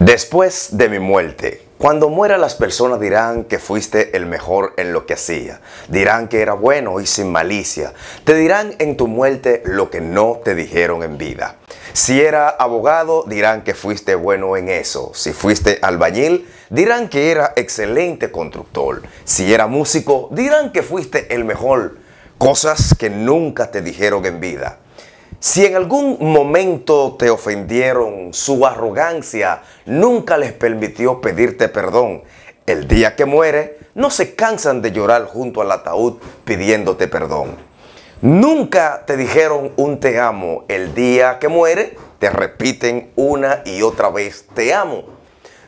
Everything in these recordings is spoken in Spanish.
Después de mi muerte, cuando muera las personas dirán que fuiste el mejor en lo que hacía, dirán que era bueno y sin malicia, te dirán en tu muerte lo que no te dijeron en vida. Si era abogado, dirán que fuiste bueno en eso, si fuiste albañil, dirán que era excelente constructor, si era músico, dirán que fuiste el mejor, cosas que nunca te dijeron en vida. Si en algún momento te ofendieron, su arrogancia nunca les permitió pedirte perdón. El día que muere, no se cansan de llorar junto al ataúd pidiéndote perdón. Nunca te dijeron un te amo. El día que muere, te repiten una y otra vez te amo.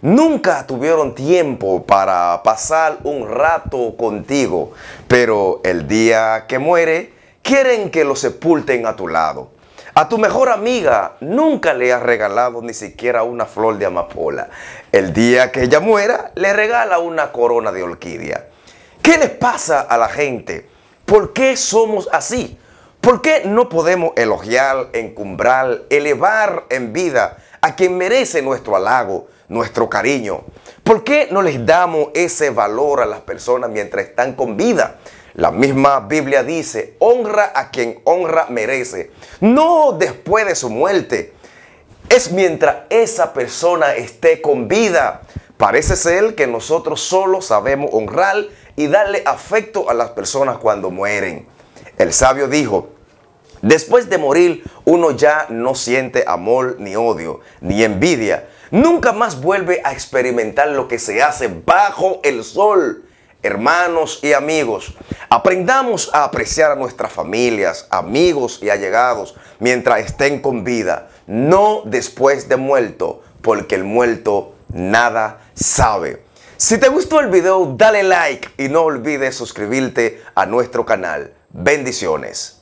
Nunca tuvieron tiempo para pasar un rato contigo, pero el día que muere, quieren que lo sepulten a tu lado. A tu mejor amiga nunca le has regalado ni siquiera una flor de amapola. El día que ella muera, le regala una corona de orquídea. ¿Qué les pasa a la gente? ¿Por qué somos así? ¿Por qué no podemos elogiar, encumbrar, elevar en vida a quien merece nuestro halago, nuestro cariño, ¿Por qué no les damos ese valor a las personas mientras están con vida? La misma Biblia dice, honra a quien honra merece, no después de su muerte, es mientras esa persona esté con vida. Parece ser que nosotros solo sabemos honrar y darle afecto a las personas cuando mueren. El sabio dijo, después de morir uno ya no siente amor ni odio, ni envidia, nunca más vuelve a experimentar lo que se hace bajo el sol. Hermanos y amigos, aprendamos a apreciar a nuestras familias, amigos y allegados mientras estén con vida, no después de muerto, porque el muerto nada sabe. Si te gustó el video, dale like y no olvides suscribirte a nuestro canal. Bendiciones.